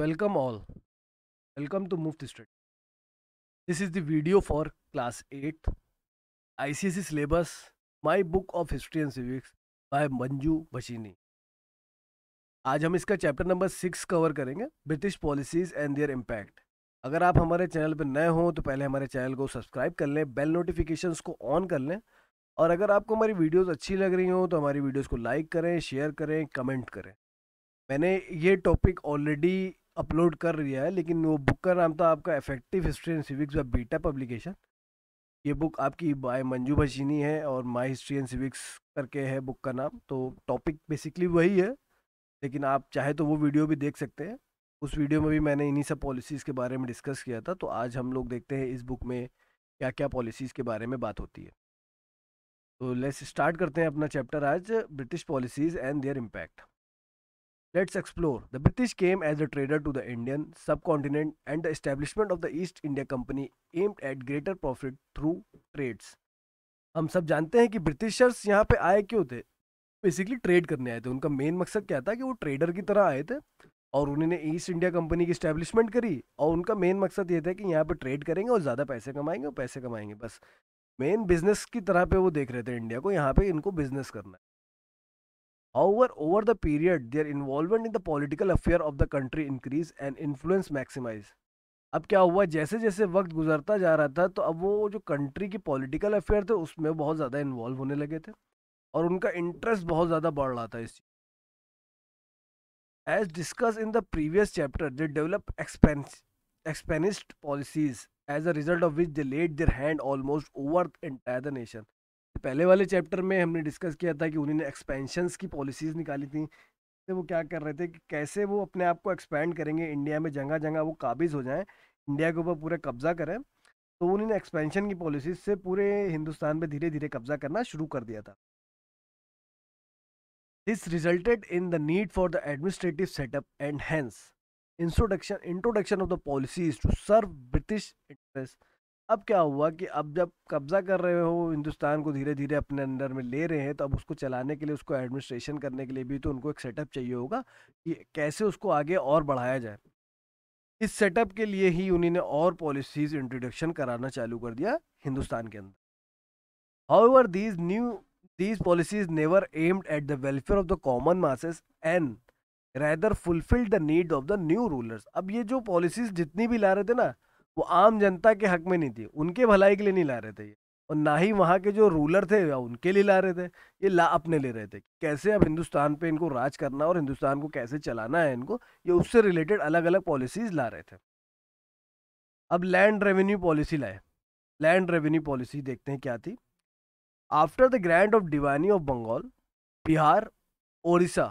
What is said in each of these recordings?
Welcome all. Welcome to Move to Street. This is the video for class 8 C e syllabus My Book of History and Civics by Manju Bashini. आज हम इसका chapter number six cover करेंगे British policies and their impact अगर आप हमारे channel पर नए हों तो पहले हमारे चैनल को सब्सक्राइब कर लें बेल नोटिफिकेशंस को ऑन कर लें और अगर आपको हमारी वीडियोस अच्छी लग रही हों तो हमारी वीडियोस को लाइक करें शेयर करें कमेंट करें मैंने ये टॉपिक ऑलरेडी अपलोड कर रहा है लेकिन वो बुक का नाम था आपका effective history and civics by beta publication ये बुक आपकी बाय मंजू भशीनी है और माई हिस्ट्री एंड सिविक्स करके है बुक का नाम तो टॉपिक बेसिकली वही है लेकिन आप चाहे तो वो वीडियो भी देख सकते हैं उस वीडियो में भी मैंने इन्हीं सब पॉलिसीज़ के बारे में डिस्कस किया था तो आज हम लोग देखते हैं इस बुक में क्या क्या पॉलिसीज़ के बारे में बात होती है तो लेट्स स्टार्ट करते हैं अपना चैप्टर आज British policies and their impact Let's explore. The British came as a trader to the Indian subcontinent and the establishment of the East India Company aimed at greater profit through trades. हम सब जानते हैं कि Britishers यहाँ पे आए क्यों थे बेसिकली ट्रेड करने आए थे उनका मेन मकसद क्या था कि वो ट्रेडर की तरह आए थे और उन्होंने ईस्ट इंडिया कंपनी की स्टैब्लिशमेंट करी और उनका मेन मकसद ये था कि यहाँ पे ट्रेड करेंगे और ज़्यादा पैसे कमाएंगे और पैसे कमाएंगे बस मेन बिजनेस की तरह पे वो देख रहे थे इंडिया को यहाँ पे इनको बिजनेस करना है However, over the period, their involvement in the political affair of the country increased and influence maximized. अब क्या हुआ जैसे जैसे वक्त गुजरता जा रहा था तो अब वो जो कंट्री की पॉलिटिकल अफेयर थे उसमें बहुत ज़्यादा इन्वॉल्व होने लगे थे और उनका इंटरेस्ट बहुत ज़्यादा बढ़ रहा था इस चीज़ as discuss in the previous chapter they develop expansionist policies as a result of which they led their hand almost over entire the nation पहले वाले चैप्टर में हमने डिस्कस किया था कि उन्होंने एक्सपेंशंस की पॉलिसीज़ निकाली थी तो वो क्या कर रहे थे कि कैसे वो अपने आप को एक्सपेंड करेंगे इंडिया में जगह जगह वो काबिज़ हो जाएँ इंडिया के ऊपर पूरा कब्ज़ा करें तो उन्होंने एक्सपेंशन की पॉलिसीज से पूरे हिंदुस्तान पर धीरे धीरे कब्जा करना शुरू कर दिया था this resulted in the need for the administrative setup and hence introduction introduction of the policies to serve British interest अब क्या हुआ कि अब जब कब्जा कर रहे हो हिंदुस्तान को धीरे धीरे अपने अंडर में ले रहे हैं तो अब उसको चलाने के लिए उसको एडमिनिस्ट्रेशन करने के लिए भी तो उनको एक सेटअप चाहिए होगा कि कैसे उसको आगे और बढ़ाया जाए इस सेटअप के लिए ही उन्हीं ने और पॉलिसीज इंट्रोडक्शन कराना चालू कर दिया हिंदुस्तान के अंदर however these new these policies never aimed at the welfare of the common masses and rather fulfilled the need of the new rulers अब ये जो पॉलिसीज जितनी भी ला रहे थे ना वो आम जनता के हक में नहीं थी उनके भलाई के लिए नहीं ला रहे थे ये और ना ही वहाँ के जो रूलर थे उनके लिए ला रहे थे ये ला अपने ले रहे थे कैसे अब हिंदुस्तान पे इनको राज करना और हिंदुस्तान को कैसे चलाना है इनको ये उससे रिलेटेड अलग अलग पॉलिसीज ला रहे थे अब लैंड रेवेन्यू पॉलिसी लाए लैंड रेवेन्यू पॉलिसी देखते हैं क्या थी after the grand of Diwani of Bengal Bihar Odisha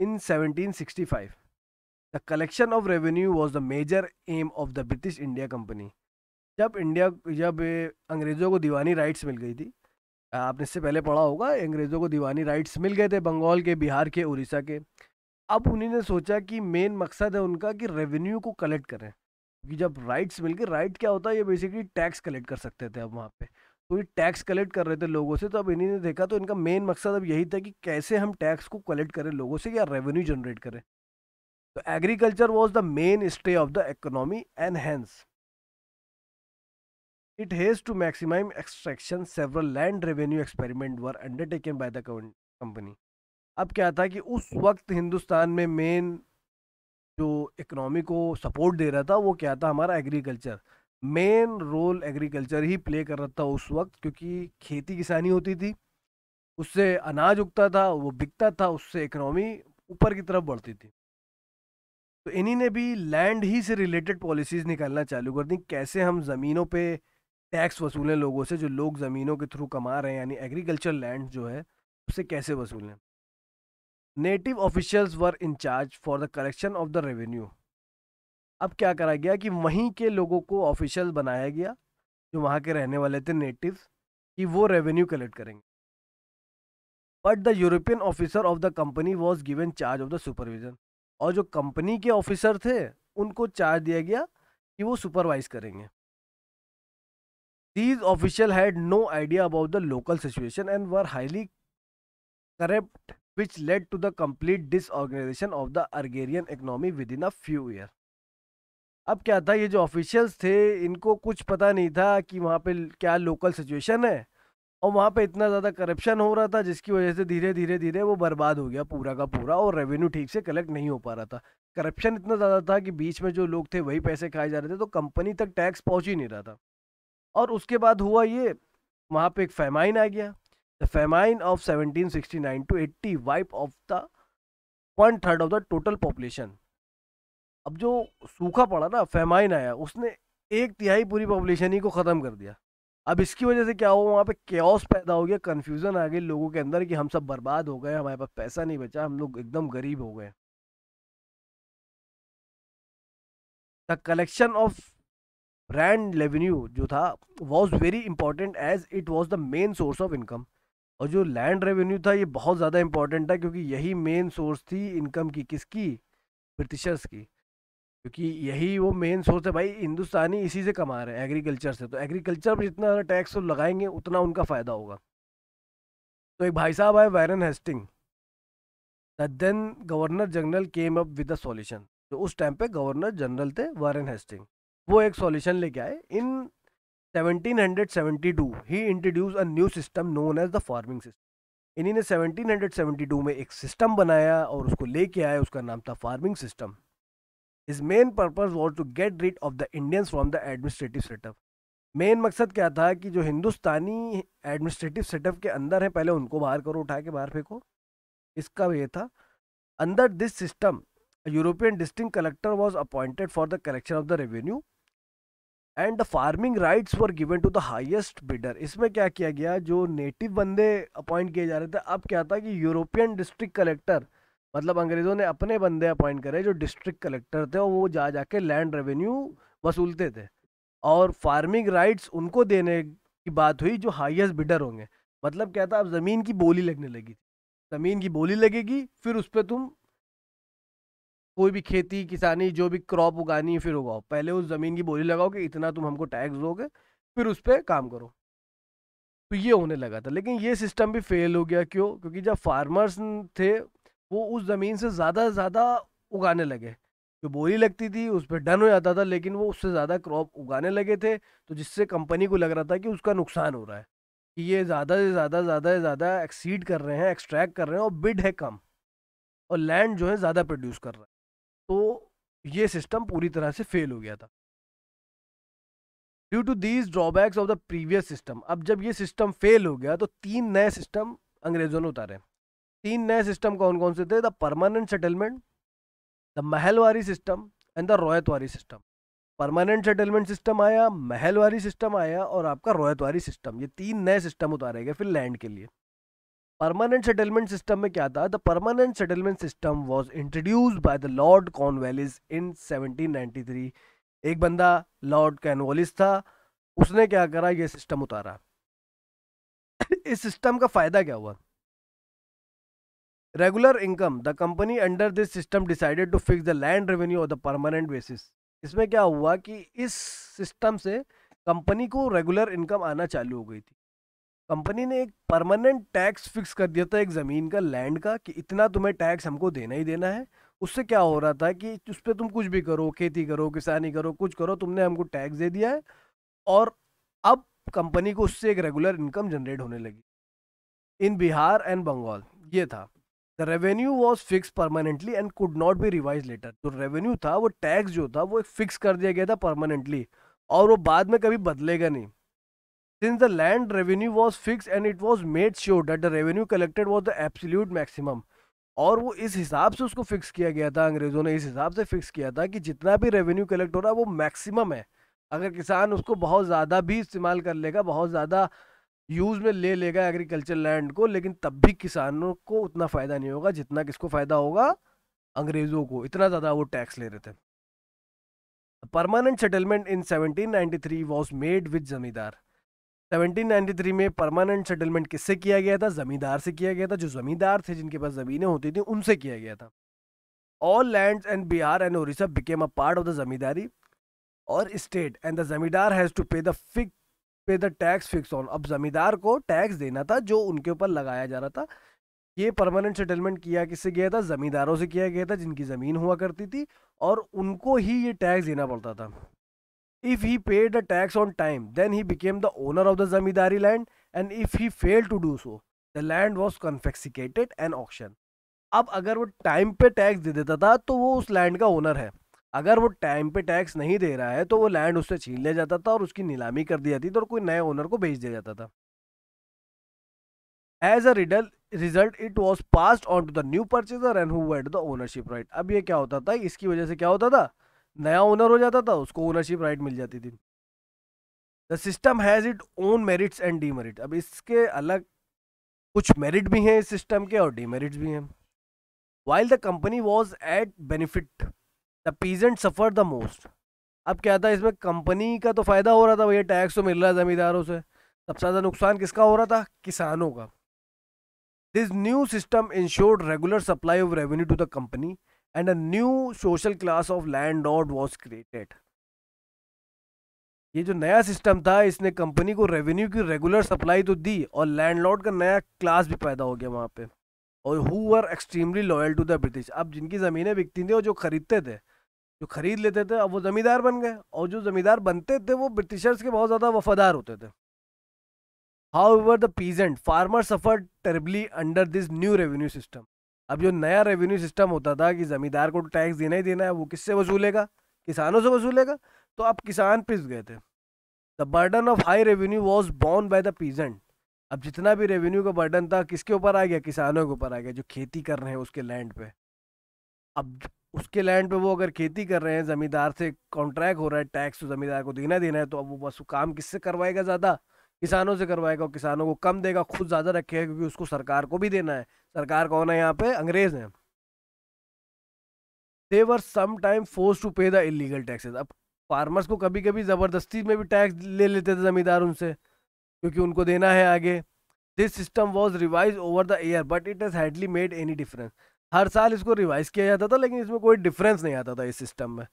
in seventeen the collection of revenue was the major aim of the British India company जब इंडिया जब अंग्रेज़ों को दीवानी राइट्स मिल गई थी आपने इससे पहले पढ़ा होगा अंग्रेज़ों को दीवानी राइट्स मिल गए थे बंगाल के बिहार के उड़ीसा के अब उन्हीं ने सोचा कि मेन मकसद है उनका कि रेवेन्यू को कलेक्ट करें क्योंकि जब राइट्स मिल गए राइट क्या होता है ये बेसिकली टैक्स कलेक्ट कर सकते थे अब वहाँ पर तो ये टैक्स कलेक्ट कर रहे थे लोगों से तो अब इन्हीं ने देखा तो इनका मेन मकसद अब यही था कि कैसे हम टैक्स को कलेक्ट करें लोगों से या रेवेन्यू जनरेट करें तो agriculture was the main stay of the economy and hence it has to maximum extraction several land revenue experiment were undertaken by the company अब क्या था कि उस वक्त हिंदुस्तान में मेन जो इकोनॉमी को सपोर्ट दे रहा था वो क्या था हमारा एग्रीकल्चर मेन रोल एग्रीकल्चर ही प्ले कर रहा था उस वक्त क्योंकि खेती किसानी होती थी उससे अनाज उगता था वो बिकता था उससे इकोनॉमी ऊपर की तरफ बढ़ती थी तो इन्हीं ने भी लैंड ही से रिलेटेड पॉलिसीज़ निकालना चालू कर दी कैसे हम ज़मीनों पे टैक्स वसूलें लोगों से जो लोग ज़मीनों के थ्रू कमा रहे हैं यानी एग्रीकल्चर लैंड जो है उसे कैसे वसूलें native officials were in charge for the collection of the revenue अब क्या करा गया कि वहीं के लोगों को ऑफिशियल बनाया गया जो वहाँ के रहने वाले थे नेटिव कि वो रेवेन्यू कलेक्ट करेंगे but the European officer of the company was given charge of the supervision और जो कंपनी के ऑफिसर थे उनको चार्ज दिया गया कि वो सुपरवाइज करेंगे these official had no idea about the local situation and were highly corrupt which led to the complete disorganisation of the agrarian economy within a few year अब क्या था ये जो ऑफिशियल्स थे इनको कुछ पता नहीं था कि वहाँ पे क्या लोकल सिचुएशन है और वहाँ पे इतना ज़्यादा करप्शन हो रहा था जिसकी वजह से धीरे धीरे धीरे वो बर्बाद हो गया पूरा का पूरा और रेवेन्यू ठीक से कलेक्ट नहीं हो पा रहा था करप्शन इतना ज़्यादा था कि बीच में जो लोग थे वही पैसे खाए जा रहे थे तो कंपनी तक टैक्स पहुँच ही नहीं रहा था और उसके बाद हुआ ये वहाँ पर एक फेमाइन आ गया the famine of seventeen sixty nine to eighty wipe off the one third of the total population अब जो सूखा पड़ा ना फेमाइन आया उसने एक तिहाई पूरी पॉपुलेशन ही को ख़त्म कर दिया अब इसकी वजह से क्या हुआ वहाँ पे क्योस पैदा हो गया कन्फ्यूज़न आ गई लोगों के अंदर कि हम सब बर्बाद हो गए हमारे पास पैसा नहीं बचा हम लोग एकदम गरीब हो गए the collection of brand revenue जो था was very important as it was the main source of income और जो लैंड रेवेन्यू था ये बहुत ज़्यादा इंपॉर्टेंट था क्योंकि यही मेन सोर्स थी इनकम की किसकी ब्रिटिशर्स की क्योंकि यही वो मेन सोर्स है भाई हिंदुस्तानी इसी से कमा रहे हैं एग्रीकल्चर से तो एग्रीकल्चर पर जितना टैक्स तो लगाएंगे उतना उनका फ़ायदा होगा तो एक भाई साहब आए Warren Hasting then governor general came up with a solution तो उस टाइम पे गवर्नर जनरल थे वारन हेस्टिंग वो एक सॉल्यूशन लेके आए in 1772 he introduce a new system known as the farming system इन्हीं ने 1772 में एक सिस्टम बनाया और उसको लेके आया उसका नाम था farming system His main purpose was to get rid of the Indians from the administrative setup. Main मकसद क्या था कि जो हिंदुस्तानी एडमिनिस्ट्रेटिव सेटअप के अंदर है पहले उनको बाहर करो उठा के बाहर फेंको इसका ये था अंदर this system European district collector was appointed for the collection of the revenue and the farming rights for given to the highest bidder इसमें क्या किया गया जो नेटिव बंदे अपॉइंट किए जा रहे थे अब क्या था कि यूरोपियन डिस्ट्रिक्ट कलेक्टर मतलब अंग्रेज़ों ने अपने बंदे अपॉइंट करे जो डिस्ट्रिक्ट कलेक्टर थे और वो जा जाके लैंड रेवेन्यू वसूलते थे और फार्मिंग राइट्स उनको देने की बात हुई जो हाईएस्ट बिडर होंगे मतलब क्या था अब ज़मीन की बोली लगने लगी थी ज़मीन की बोली लगेगी फिर उस पर तुम कोई भी खेती किसानी जो भी क्रॉप उगानी है फिर उगाओ पहले उस ज़मीन की बोली लगाओ कि इतना तुम हमको टैक्स दोगे फिर उस पर काम करो तो ये होने लगा था लेकिन ये सिस्टम भी फेल हो गया क्यों क्योंकि जब फार्मर्स थे वो उस ज़मीन से ज़्यादा ज़्यादा उगाने लगे जो बोरी लगती थी उस पर डन हो जाता था लेकिन वो उससे ज़्यादा क्रॉप उगाने लगे थे तो जिससे कंपनी को लग रहा था कि उसका नुकसान हो रहा है कि ये ज़्यादा से ज़्यादा ज़्यादा से ज़्यादा एक्सीड कर रहे हैं एक्सट्रैक्ट कर रहे हैं और बिड है कम और लैंड जो है ज़्यादा प्रोड्यूस कर रहा है तो ये सिस्टम पूरी तरह से फेल हो गया था due to these drawbacks of the previous system अब जब ये सिस्टम फेल हो गया तो तीन नए सिस्टम अंग्रेज़ों ने उतारे तीन नए सिस्टम कौन कौन से थे the permanent settlement the Mahalwari system and the Ryotwari system permanent settlement system आया महलवारी सिस्टम आया और आपका रोयतवारी सिस्टम ये तीन नए सिस्टम उतारे गए फिर लैंड के लिए परमानेंट सेटलमेंट सिस्टम में क्या था the permanent settlement system was introduced by the lord Cornwallis in 1793 एक बंदा लॉर्ड कैनवेलिस था उसने क्या करा ये सिस्टम उतारा इस सिस्टम का फ़ायदा क्या हुआ regular income the company under this system decided to fix the land revenue of the permanent basis इसमें क्या हुआ कि इस सिस्टम से कंपनी को रेगुलर इनकम आना चालू हो गई थी कंपनी ने एक परमानेंट टैक्स फिक्स कर दिया था एक ज़मीन का लैंड का कि इतना तुम्हें टैक्स हमको देना ही देना है उससे क्या हो रहा था कि उस पर तुम कुछ भी करो खेती करो किसानी करो कुछ करो तुमने हमको टैक्स दे दिया है और अब कंपनी को उससे एक रेगुलर इनकम जनरेट होने लगी इन बिहार एंड बंगाल ये था the revenue was fix permanently and could not be revise later जो रेवेन्यू था वो टैक्स जो था वो फिक्स कर दिया गया था परमानेंटली और वो बाद में कभी बदलेगा नहीं since the land revenue was fix and it was made sure that the revenue collected was the absolute maximum और वो इस हिसाब से उसको फिक्स किया गया था अंग्रेज़ों ने इस हिसाब से फिक्स किया था कि जितना भी रेवेन्यू कलेक्ट हो रहा है वो मैक्सिमम है अगर किसान उसको बहुत ज़्यादा भी इस्तेमाल कर लेगा बहुत ज़्यादा यूज़ में ले लेगा एग्रीकल्चर लैंड को लेकिन तब भी किसानों को उतना फ़ायदा नहीं होगा जितना किसको फ़ायदा होगा अंग्रेज़ों को इतना ज़्यादा वो टैक्स ले रहे थे permanent settlement in 1793 was made with zamindar 1793 में परमानेंट सेटलमेंट किससे किया गया था ज़मींदार से किया गया था जो ज़मींदार थे जिनके पास ज़मीनें होती थी उनसे किया गया था all land and Bihar and Orissa became a part of the zamindari और state and the zamindar has to pay the fix pay the tax fix on अब जमींदार को टैक्स देना था जो उनके ऊपर लगाया जा रहा था ये परमानेंट सेटलमेंट किया किससे गया था ज़मींदारों से किया गया था जिनकी ज़मीन हुआ करती थी और उनको ही ये टैक्स देना पड़ता था if he paid the tax on time then he became the owner of the zamindari land and if he fail to do so the land was confiscated and auction अब अगर वो टाइम पे टैक्स दे देता था तो वो उस लैंड का ओनर है अगर वो टाइम पे टैक्स नहीं दे रहा है तो वो लैंड उससे छीन लिया जाता था और उसकी नीलामी कर दी जाती थी और कोई नए ओनर को भेज दिया जाता था as a riddle result it was pass on to the new purchaser and who the ownership right अब ये क्या होता था इसकी वजह से क्या होता था नया ओनर हो जाता था उसको ओनरशिप राइट मिल जाती थी the system has it own merits and demerit अब इसके अलग कुछ मेरिट भी हैं इस सिस्टम के और डीमेरिट्स भी हैं while the company was at benefit the peasant suffer the most अब क्या था इसमें कंपनी का तो फ़ायदा हो रहा था भैया टैक्स तो मिल रहा है ज़मींदारों से सबसे ज़्यादा नुकसान किसका हो रहा था किसानों का this new system insured regular supply of revenue to the company and a new social class of landlord was created ये जो नया सिस्टम था इसने कंपनी को रेवेन्यू की रेगुलर सप्लाई तो दी और लैंडलॉर्ड का नया क्लास भी पैदा हो गया वहाँ पे और who are extremely loyal to the British अब जिनकी ज़मीनें बिकती थी और जो ख़रीदते थे जो खरीद लेते थे अब वो ज़मींदार बन गए और जो ज़मींदार बनते थे वो ब्रिटिशर्स के बहुत ज़्यादा वफादार होते थे however the peasant farmer suffer terribly under this new revenue system अब जो नया रेवेन्यू सिस्टम होता था कि ज़मींदार को टैक्स देना ही देना है वो किससे वसूलेगा किसानों से वसूलेगा तो अब किसान पिस गए थे the burden of high revenue was borne by the peasant अब जितना भी रेवेन्यू का बर्डन था किसके ऊपर आ गया किसानों के ऊपर आ गया जो खेती कर रहे हैं उसके लैंड पे अब उसके लैंड पे वो अगर खेती कर रहे हैं ज़मींदार से कॉन्ट्रैक्ट हो रहा है टैक्स तो ज़मींदार को देना देना है तो अब वो बस काम किससे करवाएगा ज़्यादा किसानों से करवाएगा किसानों को कम देगा खुद ज़्यादा रखेगा क्योंकि उसको सरकार को भी देना है सरकार कौन है यहाँ पे अंग्रेज़ हैं they were force to pay the illegal taxes अब फार्मर्स को कभी कभी ज़बरदस्ती में भी टैक्स ले लेते थे ज़मींदार उनसे क्योंकि उनको देना है आगे this system was revise over the year but it is hardly made any difference हर साल इसको रिवाइज किया जाता था लेकिन इसमें कोई डिफरेंस नहीं आता था इस सिस्टम में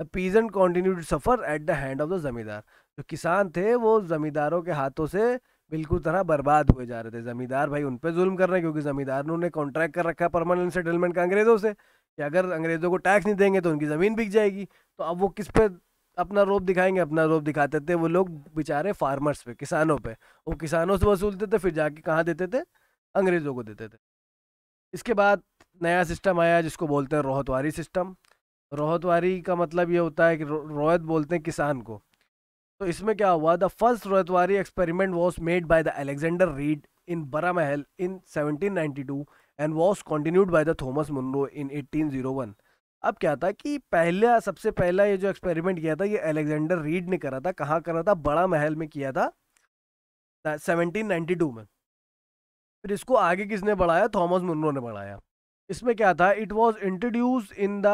the peasant continue to suffer at the hand of the zamindar जो किसान थे वो ज़मींदारों के हाथों से बिल्कुल तरह बर्बाद हुए जा रहे थे ज़मींदार भाई उन पर जुल्म कर रहे हैं क्योंकि ज़मींदार ने उन्हें कॉन्ट्रैक्ट कर रखा है परमानेंट सेटलमेंट का अंग्रेज़ों से कि अगर अंग्रेज़ों को टैक्स नहीं देंगे तो उनकी ज़मीन बिक जाएगी तो अब वो किस पे अपना रोप दिखाएंगे अपना रोप दिखाते थे वो लोग बेचारे फार्मर्स पे किसानों पे वो किसानों से वसूलते थे फिर जाके कहाँ देते थे अंग्रेज़ों को देते थे इसके बाद नया सिस्टम आया जिसको बोलते हैं रोहतवारी सिस्टम रोहतवारी का मतलब ये होता है कि रोहत बोलते हैं किसान को तो इसमें क्या हुआ the first Ryotwari experiment was made by the Alexander Read in Baramahal in seventeen two and was continued by the Thomas Munro in zero one अब क्या था कि पहला सबसे पहला ये जो एक्सपेरिमेंट किया था ये अलेक्जेंडर रीड ने करा था कहाँ करा था बड़ा महल में किया था सेवनटीन टू में फिर इसको आगे किसने बढ़ाया थॉमस मुनरो ने बढ़ाया इसमें क्या था it was introduce in the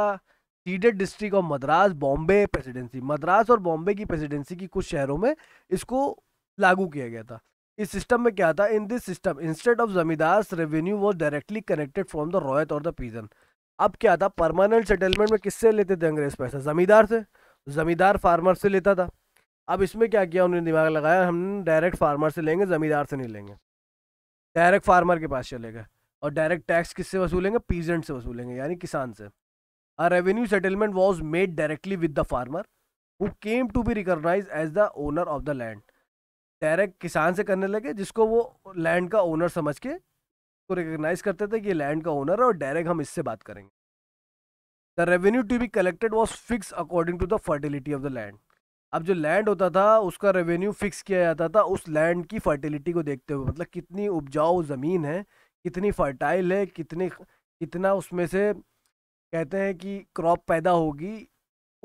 ceded district of Madras Bombay presidency Madras और बॉम्बे की प्रेसिडेंसी की कुछ शहरों में इसको लागू किया गया था इस सिस्टम में क्या था in this system instead of zamindar revenue was directly connected from the ryot और द पीजन अब क्या था परमानेंट सेटलमेंट में किससे लेते थे अंग्रेज पैसा जमींदार से जमींदार फार्मर से लेता था अब इसमें क्या किया उन्होंने दिमाग लगाया हम डायरेक्ट फार्मर से लेंगे जमींदार से नहीं लेंगे डायरेक्ट फार्मर के पास चले गए और डायरेक्ट टैक्स किससे वसूलेंगे पीजेंट से वसूलेंगे यानी किसान से a revenue settlement was made directly with the farmer who came to be recognise as the owner of the land direct किसान से करने लगे जिसको वो लैंड का ओनर समझ के को रिकोगनाइज करते थे कि ये लैंड का ओनर है और डायरेक्ट हम इससे बात करेंगे the revenue to be collected was fix according to the fertility of the land अब जो लैंड होता था उसका रेवेन्यू फिक्स किया जाता था उस लैंड की फर्टिलिटी को देखते हुए मतलब कितनी उपजाऊ ज़मीन है कितनी फर्टाइल है कितनी कितना उसमें से कहते हैं कि क्रॉप पैदा होगी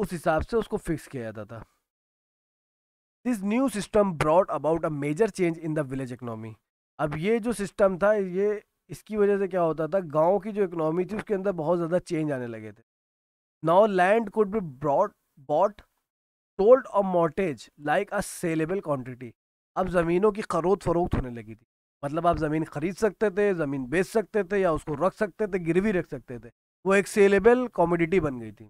उस हिसाब से उसको फिक्स किया जाता था this new system brought about a major change in the village economy अब ये जो सिस्टम था ये इसकी वजह से क्या होता था गांव की जो इकनॉमी थी उसके अंदर बहुत ज़्यादा चेंज आने लगे थे now land could be brought bought sold और mortgage like a saleable quantity अब ज़मीनों की खरोत फरोख्त होने लगी थी मतलब आप ज़मीन खरीद सकते थे ज़मीन बेच सकते थे या उसको रख सकते थे गिरवी रख सकते थे वो एक सेलेबल कॉमोडिटी बन गई थी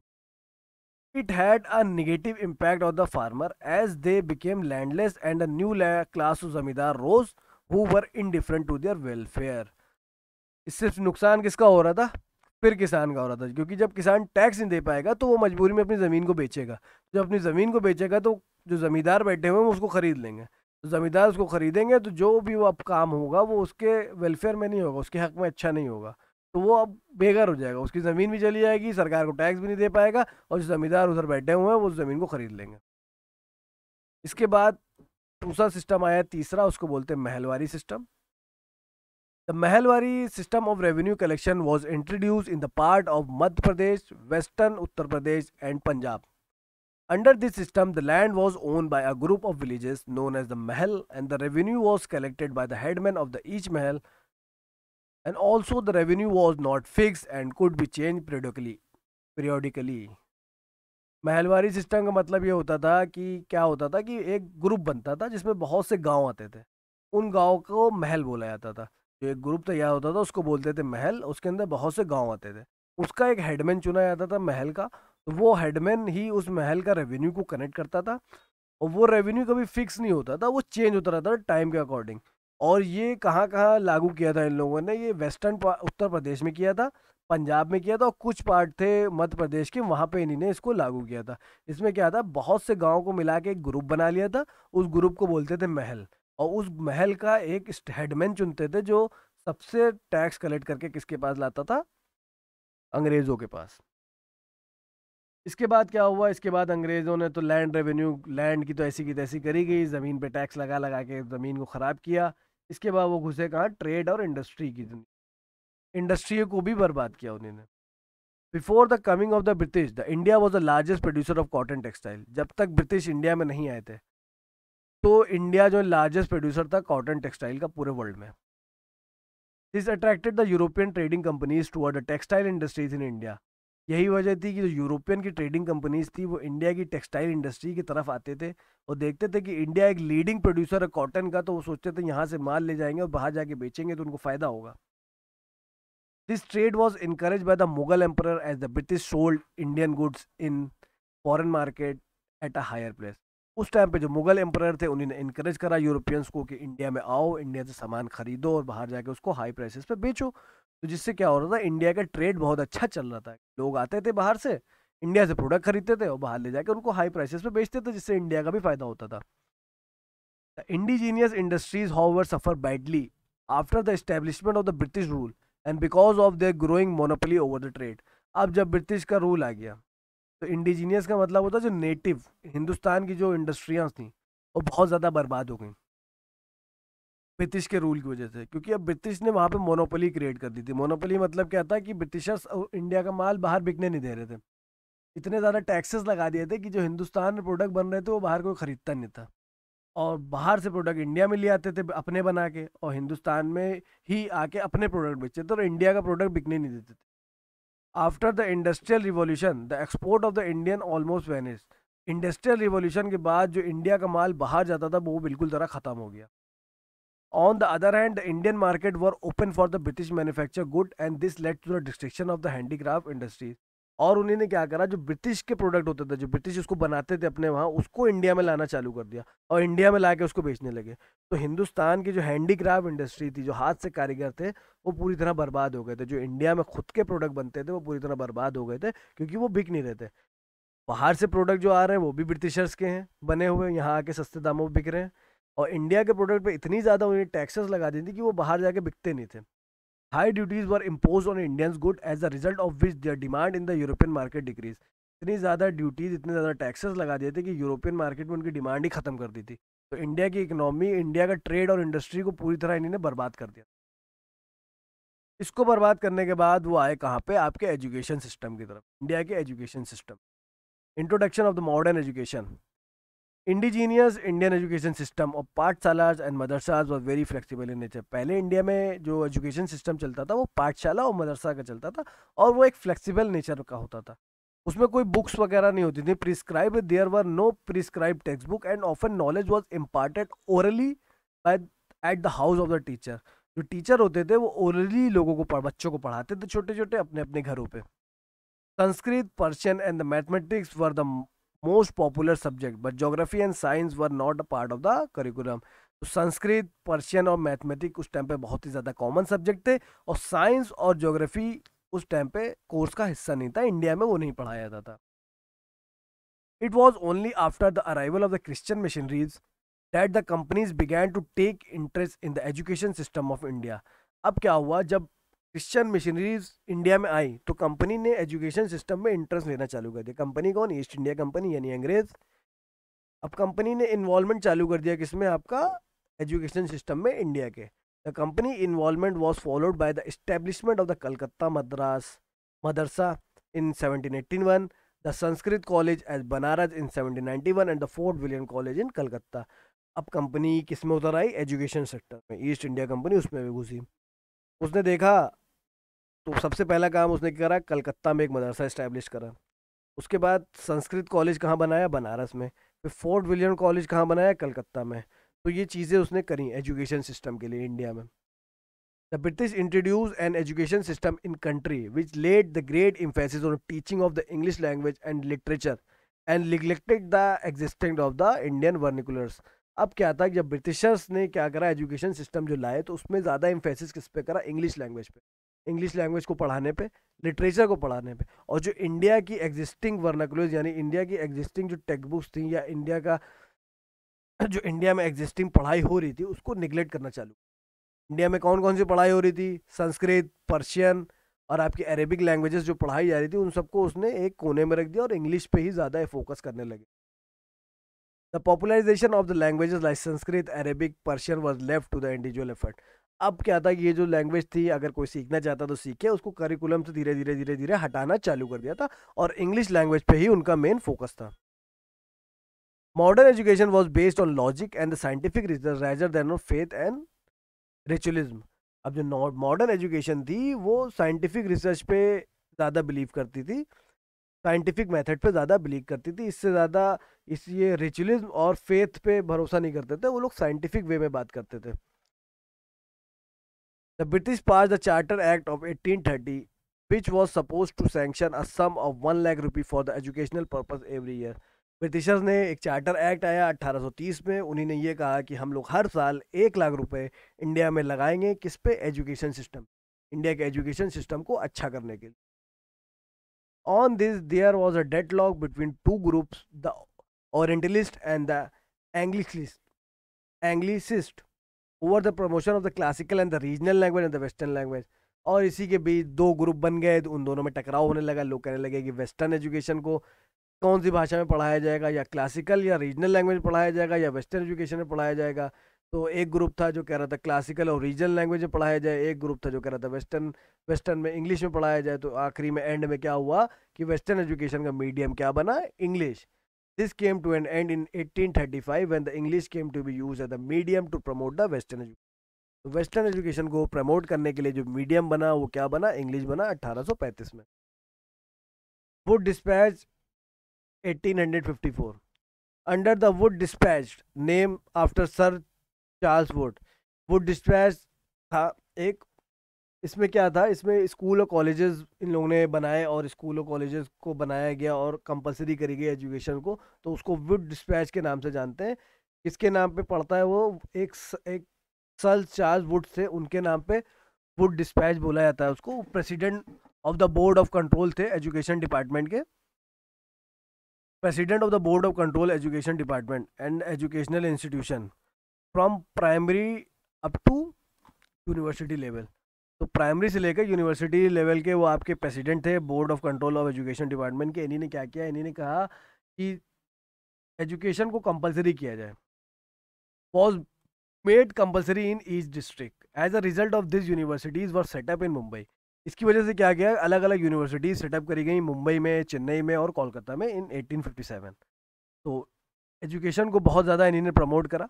it had a negative impact of the farmer as they became landless and a new class of zamindar rose who were indifferent to their welfare इससे नुकसान किसका हो रहा था फिर किसान का हो रहा था क्योंकि जब किसान टैक्स नहीं दे पाएगा तो वो मजबूरी में अपनी ज़मीन को बेचेगा जब अपनी ज़मीन को बेचेगा तो जो ज़मींदार बैठे हुए हैं वो उसको ख़रीद लेंगे ज़मींदार उसको ख़रीदेंगे तो जो भी वो अब काम होगा वो उसके वेलफेयर में नहीं होगा उसके हक़ में अच्छा नहीं होगा तो वो अब बेघर हो जाएगा उसकी ज़मीन भी चली जाएगी सरकार को टैक्स भी नहीं दे पाएगा और जो ज़मींदार उधर बैठे हुए हैं वो उस ज़मीन को ख़रीद लेंगे इसके बाद दूसरा सिस्टम आया तीसरा उसको बोलते हैं Mahalwari system the Mahalwari system of revenue collection was introduce in the part of Madhya Pradesh western Uttar Pradesh and Punjab Under this system, the land was owned by a group of villages known as the Mahal and the revenue was collected by the headman of the each Mahal and also the revenue was not fixed and could be changed periodically periodically Mahalwari system का मतलब ये होता था कि क्या होता था कि एक ग्रुप बनता था जिसमें बहुत से गांव आते थे उन गांव को महल बोला जाता था जो एक ग्रुप तैयार होता था उसको बोलते थे महल उसके अंदर बहुत से गांव आते थे उसका एक हेडमैन चुना जाता था महल का तो वो हेडमैन ही उस महल का रेवेन्यू को कनेक्ट करता था और वो रेवेन्यू कभी फिक्स नहीं होता था वो चेंज होता रहता था टाइम के अकॉर्डिंग और ये कहाँ कहाँ लागू किया था इन लोगों ने ये वेस्टर्न उत्तर प्रदेश में किया था पंजाब में किया था और कुछ पार्ट थे मध्य प्रदेश के वहाँ पे इन्हीं ने इसको लागू किया था इसमें क्या था बहुत से गाँव को मिला के एक ग्रुप बना लिया था उस ग्रुप को बोलते थे महल और उस महल का एक हेडमैन चुनते थे जो सबसे टैक्स कलेक्ट करके किसके पास लाता था अंग्रेज़ों के पास इसके बाद क्या हुआ इसके बाद अंग्रेज़ों ने तो लैंड रेवेन्यू लैंड की तो ऐसी की तैसी करी गई ज़मीन पे टैक्स लगा लगा के ज़मीन को ख़राब किया इसके बाद वो घुसे कहाँ ट्रेड और इंडस्ट्री की दुनिया इंडस्ट्री को भी बर्बाद किया उन्होंने before the coming of the British the India was the largest producer of cotton textile जब तक ब्रिटिश इंडिया में नहीं आए थे तो इंडिया जो लार्जेस्ट प्रोड्यूसर था कॉटन टेक्सटाइल का पूरे वर्ल्ड में this attracted the European trading companies toward the textile industries in India यही वजह थी कि जो यूरोपियन की ट्रेडिंग कंपनीज थी वो इंडिया की टेक्सटाइल इंडस्ट्री की तरफ आते थे और देखते थे कि इंडिया एक लीडिंग प्रोड्यूसर है कॉटन का तो वो सोचते थे यहाँ से माल ले जाएंगे और बाहर जाके बेचेंगे तो उनको फ़ायदा होगा this trade was encourage by the Mughal emperor as the British sold Indian goods in foreign market at a higher place उस टाइम पे जो मुगल एम्पायर थे उन्होंने इनक्रेज करा यूरोपियंस को कि इंडिया में आओ इंडिया से सामान खरीदो और बाहर जाके उसको हाई प्राइसेस पे बेचो तो जिससे क्या हो रहा था इंडिया का ट्रेड बहुत अच्छा चल रहा था लोग आते थे बाहर से इंडिया से प्रोडक्ट खरीदते थे और बाहर ले जाकर उनको हाई प्राइसेस पे बेचते थे जिससे इंडिया का भी फायदा होता था the indigenous industries however suffer badly after the establishment of the British rule and because of their growing monopoly over the trade अब जब ब्रिटिश का रूल आ गया तो इंडिजीनियस का मतलब होता जो नेटिव हिंदुस्तान की जो इंडस्ट्रियाँ थी वो बहुत ज़्यादा बर्बाद हो गई ब्रिटिश के रूल की वजह से क्योंकि अब ब्रिटिश ने वहाँ पे मोनोपोली क्रिएट कर दी थी मोनोपोली मतलब क्या था कि ब्रिटिशर्स इंडिया का माल बाहर बिकने नहीं दे रहे थे इतने ज़्यादा टैक्सेस लगा दिए थे कि जो हिंदुस्तान में प्रोडक्ट बन रहे थे वो बाहर कोई ख़रीदता नहीं था और बाहर से प्रोडक्ट इंडिया में ले आते थे अपने बना के और हिंदुस्तान में ही आके अपने प्रोडक्ट बेचते थे और इंडिया का प्रोडक्ट बिकने नहीं देते थे after the industrial revolution the export of the Indian almost vanish industrial revolution के बाद जो इंडिया का माल बाहर जाता था वो बिल्कुल तरह ख़त्म हो गया on the other hand Indian market were open for the British manufacture good and this led to the destruction of the handicraft industries और उन्होंने क्या करा जो ब्रिटिश के प्रोडक्ट होते थे जो ब्रिटिश उसको बनाते थे अपने वहाँ उसको इंडिया में लाना चालू कर दिया और इंडिया में ला के उसको बेचने लगे तो हिंदुस्तान की जो हैंडीक्राफ्ट इंडस्ट्री थी जो हाथ से कारीगर थे वो पूरी तरह बर्बाद हो गए थे जो इंडिया में खुद के प्रोडक्ट बनते थे वो पूरी तरह बर्बाद हो गए थे क्योंकि वो बिक नहीं रहे थे बाहर से प्रोडक्ट जो आ रहे हैं वो भी ब्रिटिशर्स के हैं बने हुए यहाँ आके सस्ते दामों में बिक रहे हैं और इंडिया के प्रोडक्ट पे इतनी ज़्यादा उन्हें टैक्सेस लगा दी थी कि वो बाहर जाके बिकते नहीं थे high duties were impose on Indians good as the result of which their demand in the European market decrease इतनी ज़्यादा ड्यूटीज़ इतने ज़्यादा टैक्सेस लगा दिए थे कि यूरोपियन मार्केट में उनकी डिमांड ही ख़त्म कर दी थी तो इंडिया की इकनॉमी इंडिया का ट्रेड और इंडस्ट्री को पूरी तरह इन्हें बर्बाद कर दिया इसको बर्बाद करने के बाद वो आए कहाँ पे आपके एजुकेशन सिस्टम की तरफ इंडिया के education system introduction of the modern education indigenous Indian education system और पाठशालाज एंड मदरसाज was very flexible in nature पहले इंडिया में जो एजुकेशन सिस्टम चलता था वो पाठशाला और मदरसा का चलता था और वो एक फ्लेक्सिबल नेचर का होता था उसमें कोई बुक्स वगैरह नहीं होती थी prescribe there were no prescribe text book and often knowledge was imparted orally at the house of the teacher जो टीचर होते थे वो ओरली लोगों को बच्चों को पढ़ाते थे छोटे छोटे अपने अपने घरों पर Sanskrit Persian and the mathematics were the most popular subject but geography and science were not a part of the curriculum तो संस्कृत पर्शियन और मैथमेटिक्स उस टाइम पे बहुत ही ज़्यादा कॉमन सब्जेक्ट थे और साइंस और ज्योग्राफी उस टाइम पे कोर्स का हिस्सा नहीं था इंडिया में वो नहीं पढ़ाया जाता था it was only after the arrival of the Christian missionaries that the companies began to take interest in the education system of India अब क्या हुआ जब क्रिश्चियन मिशनरीज इंडिया में आई तो कंपनी ने एजुकेशन सिस्टम में इंटरेस्ट लेना चालू कर दिया कंपनी कौन ईस्ट इंडिया कंपनी यानी अंग्रेज अब कंपनी ने इन्वॉल्वमेंट चालू कर दिया किसमें आपका एजुकेशन सिस्टम में इंडिया के the company involvement was followed by the establishment of the Calcutta Madras Madrasa in one the Sanskrit college as Banaras in one and the Fort William college in Calcutta अब कंपनी किस में उतर आई एजुकेशन सेक्टर में ईस्ट इंडिया कंपनी उसमें भी घुसी उसने देखा तो सबसे पहला काम उसने करा कलकत्ता में एक मदरसा इस्टेब्लिश करा उसके बाद संस्कृत कॉलेज कहाँ बनाया बनारस में फिर फोर्ट विलियम कॉलेज कहाँ बनाया कलकत्ता में तो ये चीज़ें उसने करी एजुकेशन सिस्टम के लिए इंडिया में the British introduce an education system in country which led the great emphasis on teaching of the English language and literature and neglected the existent of the Indian vernaculars अब क्या था जब Britishers ने क्या करा education system जो लाए तो उसमें ज़्यादा इम्फेसिस किस पे करा इंग्लिश लैंग्वेज पे इंग्लिश लैंग्वेज को पढ़ाने पे लिटरेचर को पढ़ाने पे और जो इंडिया की एग्जिस्टिंग वर्नाकुलर्स यानी इंडिया की एग्जिस्टिंग जो टेक्स बुक्स थी या इंडिया का जो इंडिया में एग्जिस्टिंग पढ़ाई हो रही थी उसको निगलेक्ट करना चालू इंडिया में कौन कौन सी पढ़ाई हो रही थी संस्कृत पर्शियन और आपकी अरेबिक लैंग्वेजेस जो पढ़ाई जा रही थी उन सबको उसने एक कोने में रख दिया और इंग्लिश पे ही ज़्यादा फोकस करने लगे the popularisation of the languages like Sanskrit Arabic Persian was left to the individual effort अब क्या था कि ये जो लैंग्वेज थी अगर कोई सीखना चाहता तो सीखे उसको करिकुलम से धीरे धीरे धीरे धीरे हटाना चालू कर दिया था और इंग्लिश लैंग्वेज पे ही उनका मेन फोकस था modern education was based on logic and scientific research rather than on faith and ritualism अब जो मॉडर्न एजुकेशन थी वो साइंटिफिक रिसर्च पे ज़्यादा बिलीव करती थी साइंटिफिक मेथड पे ज़्यादा बिलीव करती थी इससे ज़्यादा इस ये रिचुअलिज्म और फेथ पे भरोसा नहीं करते थे वो लोग साइंटिफिक वे में बात करते थे The British passed the Charter Act of 1830, which was supposed to sanction a sum of one lakh rupee for the educational purpose every year. Britishers ने एक चार्टर एक्ट आया 1830 में उन्हीं ने ये कहा कि हम लोग हर साल एक लाख रुपए इंडिया में लगाएंगे किस पे एजुकेशन सिस्टम इंडिया के एजुकेशन सिस्टम को अच्छा करने के लिए on this there was a deadlock between two groups the orientalist and the anglicist anglicist over the promotion of the classical and the regional language and the western language और इसी के बीच दो group बन गए तो उन दोनों में टकराव होने लगा लोग कहने लगे कि वेस्टर्न एजुकेशन को कौन सी भाषा में पढ़ाया जाएगा या क्लासिकल या रीजनल लैंग्वेज पढ़ाया जाएगा या वेस्टर्न एजुकेशन में पढ़ाया जाएगा तो एक ग्रुप था जो कह रहा था क्लासिकल और रीजनल लैंग्वेज में पढ़ाया जाए एक ग्रुप था जो कह रहा था वेस्टर्न वेस्टर्न में इंग्लिश में पढ़ाया जाए तो आखिरी में एंड में क्या हुआ कि वेस्टर्न एजुकेशन का मीडियम क्या बना English This came to an end in 1835 when the English came to be used as a medium to promote the Western तो education. तो वेस्टर्न एजुकेशन को प्रमोट करने के लिए जो मीडियम बना वो क्या बना इंग्लिश बना 1835 में Wood dispatch 1854 under the Wood dispatch name after sir Charles Wood Wood dispatch था एक इसमें क्या था इसमें स्कूल और कॉलेजेस इन लोगों ने बनाए और स्कूल और कॉलेजेस को बनाया गया और कंपलसरी करी गई एजुकेशन को तो उसको विड डिस्पैच के नाम से जानते हैं किसके नाम पे पढ़ता है वो एक एक सल चार्ज वुड से उनके नाम पे वुड डिस्पैच बोला जाता है उसको president of the board of control थे एजुकेशन डिपार्टमेंट के president of the board of control education department and educational institution from primary up to university level तो प्राइमरी से लेकर यूनिवर्सिटी लेवल के वो आपके प्रेसिडेंट थे board of control of education department के इन्हीं ने क्या किया इन्हीं ने कहा कि एजुकेशन को कंपलसरी किया जाए was made compulsory in each district as a result of this universities were set up in Mumbai इसकी वजह से क्या गया अलग अलग यूनिवर्सिटीज सेटअप करी गई मुंबई में चेन्नई में और कोलकाता में इन 1857 तो एजुकेशन को बहुत ज़्यादा इन्हीं ने प्रमोट करा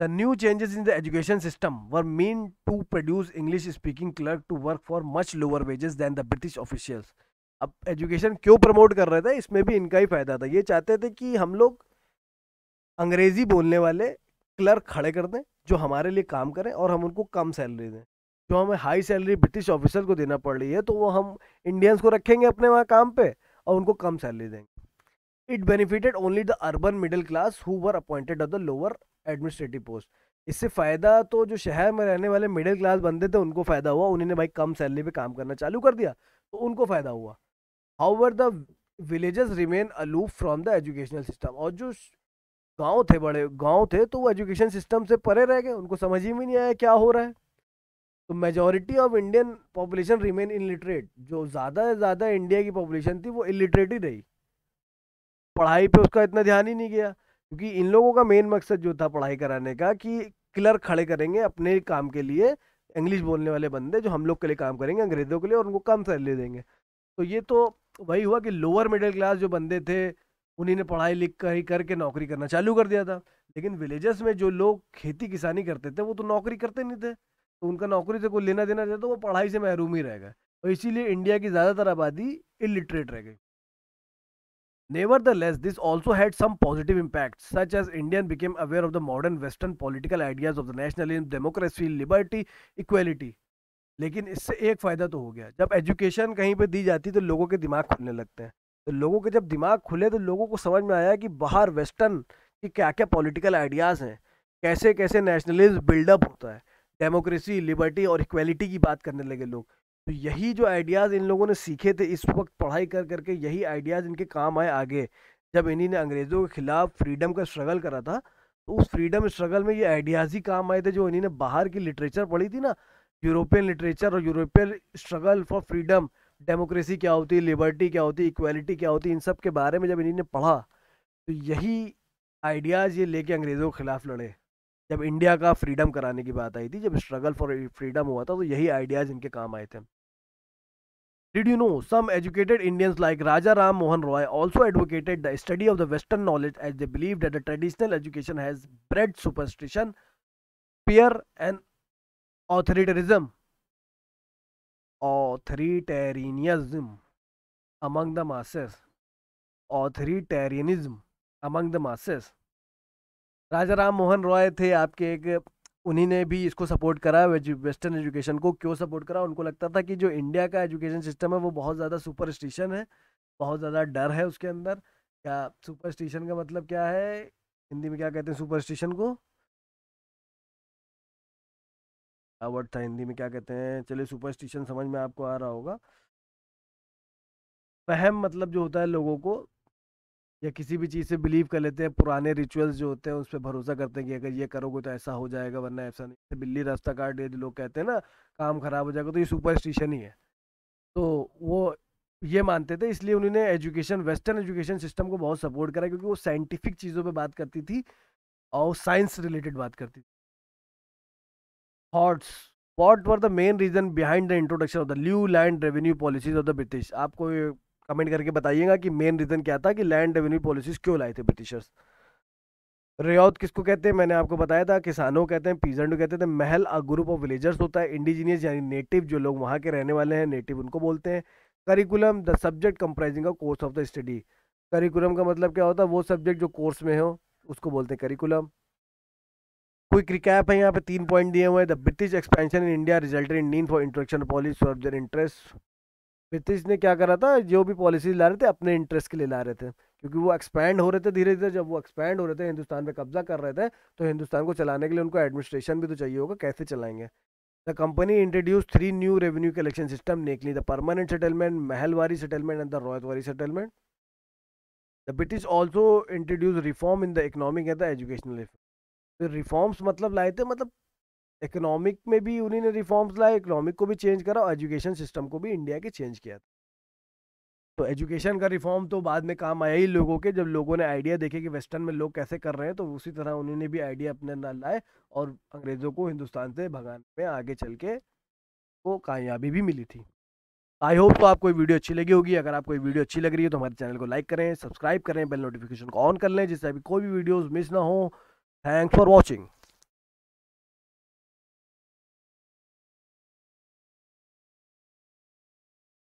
The new changes in the education system were meant to produce English speaking clerk to work for much lower wages than the British officials. अब एजुकेशन क्यों प्रमोट कर रहे थे इसमें भी इनका ही फायदा था ये चाहते थे कि हम लोग अंग्रेजी बोलने वाले क्लर्क खड़े कर दें जो हमारे लिए काम करें और हम उनको कम सैलरी दें जो हमें हाई सैलरी ब्रिटिश ऑफिसर को देना पड़ रही है तो वो हम इंडियंस को रखेंगे अपने वहाँ काम पे और उनको कम सैलरी देंगे it benefited only the urban middle class who were appointed of the lower administrative post इससे फ़ायदा तो जो शहर में रहने वाले मिडिल क्लास बंदे थे उनको फ़ायदा हुआ उन्होंने भाई कम सैलरी पे काम करना चालू कर दिया तो उनको फ़ायदा हुआ however the villages remain aloof from the educational system और जो गांव थे बड़े गांव थे तो वो एजुकेशन सिस्टम से परे रह गए उनको समझ ही में नहीं आया क्या हो रहा है तो majority of Indian population remain illiterate जो ज़्यादा से ज़्यादा इंडिया की पॉपुलेशन थी वो इलिटरेट ही रही पढ़ाई पे उसका इतना ध्यान ही नहीं गया क्योंकि इन लोगों का मेन मकसद जो था पढ़ाई कराने का कि क्लर्क खड़े करेंगे अपने काम के लिए इंग्लिश बोलने वाले बंदे जो हम लोग के लिए काम करेंगे अंग्रेज़ों के लिए और उनको कम सैलरी देंगे तो ये तो वही हुआ कि लोअर मिडिल क्लास जो बंदे थे उन्हीं ने पढ़ाई लिख कर ही करके नौकरी करना चालू कर दिया था लेकिन विलेजेस में जो लोग खेती किसानी करते थे वो तो नौकरी करते नहीं थे तो उनका नौकरी से कोई लेना देना था तो वो पढ़ाई से महरूम ही रहेगा और तो इसीलिए इंडिया की ज़्यादातर आबादी इलिटरेट रह गई Nevertheless, this also had some positive impacts, such as Indian became aware of the modern Western political ideas of the nationalism, democracy, liberty, equality. लेकिन इससे एक फ़ायदा तो हो गया जब एजुकेशन कहीं पे दी जाती है तो लोगों के दिमाग खुलने लगते हैं तो लोगों के जब दिमाग खुले तो लोगों को समझ में आया कि बाहर वेस्टर्न की क्या क्या पॉलिटिकल आइडियाज़ हैं कैसे कैसे नेशनलिज्म बिल्डअप होता है डेमोक्रेसी लिबर्टी और इक्वलिटी की बात करने लगे लोग तो यही जो आइडियाज़ इन लोगों ने सीखे थे इस वक्त पढ़ाई कर करके यही आइडियाज़ इनके काम आए आगे जब इन्हीं ने अंग्रेज़ों के ख़िलाफ़ फ्रीडम का स्ट्रगल करा था तो उस फ्रीडम स्ट्रगल में ये आइडियाज़ ही काम आए थे जो इन्हीं ने बाहर की लिटरेचर पढ़ी थी ना यूरोपियन लिटरेचर और European struggle for freedom democracy क्या होती है लिबर्टी क्या होती है इक्वालिटी क्या होती है इन सब के बारे में जब इन्हीं ने पढ़ा तो यही आइडियाज़ ये लेके अंग्रेज़ों के ख़िलाफ़ लड़े जब इंडिया का फ्रीडम कराने की बात आई थी जब स्ट्रगल फॉर फ्रीडम हुआ था तो यही आइडियाज़ इनके काम आए थे Did you know some educated Indians like Raja Ram Mohan Roy also advocated the study of the Western knowledge as they believed that the traditional education has bred superstition, fear, and authoritarianism. Authoritarianism among the masses. Authoritarianism among the masses. राजा राम मोहन रॉय थे आपके एक उन्हीं ने भी इसको support करा western education को क्यों सपोर्ट करा उनको लगता था कि जो इंडिया का एजुकेशन सिस्टम है वो बहुत ज़्यादा सुपरस्टिशन है बहुत ज़्यादा डर है उसके अंदर क्या सुपरस्टिशन का मतलब क्या है हिंदी में क्या कहते हैं सुपरस्टिशन को वर्ड था हिंदी में क्या कहते हैं चलिए सुपरस्टिशन समझ में आपको आ रहा होगा वहम मतलब जो होता है लोगों को या किसी भी चीज़ से बिलीव कर लेते हैं पुराने रिचुअल्स जो होते हैं उस पर भरोसा करते हैं कि अगर ये करोगे तो ऐसा हो जाएगा वरना ऐसा नहीं बिल्ली रास्ता काट दे लोग कहते हैं ना काम खराब हो जाएगा तो ये सुपरस्टिशन ही है तो वो ये मानते थे इसलिए उन्होंने एजुकेशन वेस्टर्न एजुकेशन सिस्टम को बहुत सपोर्ट करा क्योंकि वो साइंटिफिक चीज़ों पर बात करती थी और साइंस रिलेटेड बात करती थी thoughts what were the main reason behind the introduction of the new land revenue policies of the British आपको कमेंट करके बताइएगा कि मेन रीज़न क्या था कि लैंड रेवेन्यू पॉलिसीज क्यों लाए थे ब्रिटिशर्स रियात किसको कहते हैं मैंने आपको बताया था किसानों कहते हैं पीजेंडो कहते थे तो महल अ ग्रुप ऑफ विलेजर्स होता है इंडिजीनियस यानी नेटिव जो लोग वहाँ के रहने वाले हैं नेटिव उनको बोलते हैं curriculum the subject comprising of course of the study curriculum का मतलब क्या होता है वो सब्जेक्ट जो कोर्स में हो उसको बोलते हैं करिकुलम क्विक रिकैप है यहाँ पे तीन पॉइंट दिए हुए हैं the British expansion in India resulted in need for introduction policy of interest नीतीश ने क्या करा था जो भी पॉलिसी ला रहे थे अपने इंटरेस्ट के लिए ला रहे थे क्योंकि वो एक्सपैंड हो रहे थे धीरे धीरे जब वो एक्सपैंड हो रहे थे हिंदुस्तान पे कब्जा कर रहे थे तो हिंदुस्तान को चलाने के लिए उनको एडमिनिस्ट्रेशन भी तो चाहिए होगा कैसे चलाएंगे the company introduce three new revenue collection system namely the permanent settlement Mahalwari settlement and the Ryotwari settlement the British also introduce reform in the economic and the educational reforms मतलब लाए थे मतलब इकोनॉमिक में भी उन्हीं ने रिफॉर्म्स लाए इकोनॉमिक को भी चेंज करा और एजुकेशन सिस्टम को भी इंडिया के चेंज किया था तो एजुकेशन का रिफॉर्म तो बाद में काम आया ही लोगों के जब लोगों ने आइडिया देखे कि वेस्टर्न में लोग कैसे कर रहे हैं तो उसी तरह उन्होंने भी आइडिया अपने अंदर लाए और अंग्रेज़ों को हिंदुस्तान से भगाने में आगे चल के वो कामयाबी भी मिली थी आई होप तो आपको वीडियो अच्छी लगी होगी अगर आपको वीडियो अच्छी लग रही है तो हमारे चैनल को लाइक करें सब्सक्राइब करें बेल नोटिफिकेशन को ऑन कर लें जिससे अभी कोई भी वीडियोज़ मिस ना हो थैंक्स फॉर वॉचिंग